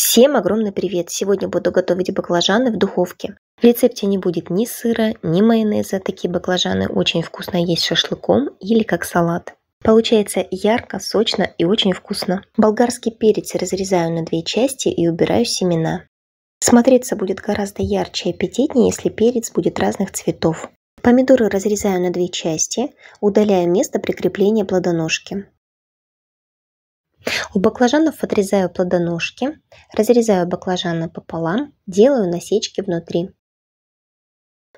Всем огромный привет! Сегодня буду готовить баклажаны в духовке. В рецепте не будет ни сыра, ни майонеза. Такие баклажаны очень вкусно есть шашлыком или как салат. Получается ярко, сочно и очень вкусно. Болгарский перец разрезаю на две части и убираю семена. Смотреться будет гораздо ярче и аппетитнее, если перец будет разных цветов. Помидоры разрезаю на две части, удаляю место прикрепления плодоножки. У баклажанов отрезаю плодоножки, разрезаю баклажаны пополам, делаю насечки внутри.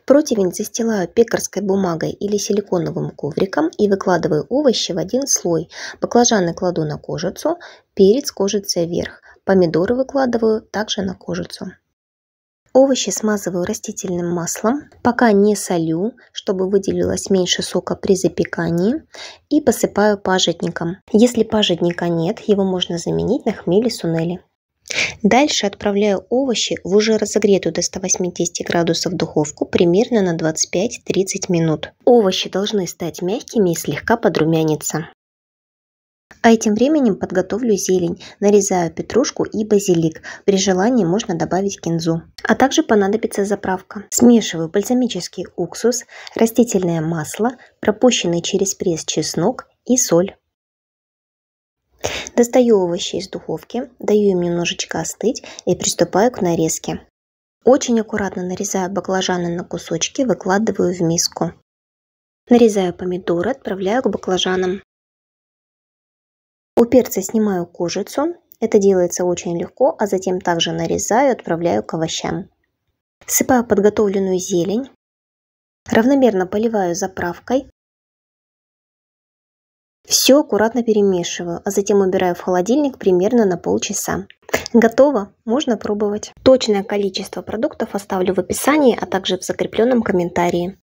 Противень застилаю пекарской бумагой или силиконовым ковриком и выкладываю овощи в один слой. Баклажаны кладу на кожицу, перец кожицей вверх. Помидоры выкладываю также на кожицу. Овощи смазываю растительным маслом, пока не солю, чтобы выделилось меньше сока при запекании, и посыпаю пажитником. Если пажитника нет, его можно заменить на хмели сунели. Дальше отправляю овощи в уже разогретую до 180 градусов духовку примерно на 25-30 минут. Овощи должны стать мягкими и слегка подрумяниться. А этим временем подготовлю зелень. Нарезаю петрушку и базилик. При желании можно добавить кинзу. А также понадобится заправка. Смешиваю бальзамический уксус, растительное масло, пропущенный через пресс чеснок и соль. Достаю овощи из духовки, даю им немножечко остыть и приступаю к нарезке. Очень аккуратно нарезаю баклажаны на кусочки, выкладываю в миску. Нарезаю помидоры, отправляю к баклажанам. У перца снимаю кожицу. Это делается очень легко, а затем также нарезаю и отправляю к овощам. Всыпаю подготовленную зелень. Равномерно поливаю заправкой. Все аккуратно перемешиваю, а затем убираю в холодильник примерно на полчаса. Готово, можно пробовать. Точное количество продуктов оставлю в описании, а также в закрепленном комментарии.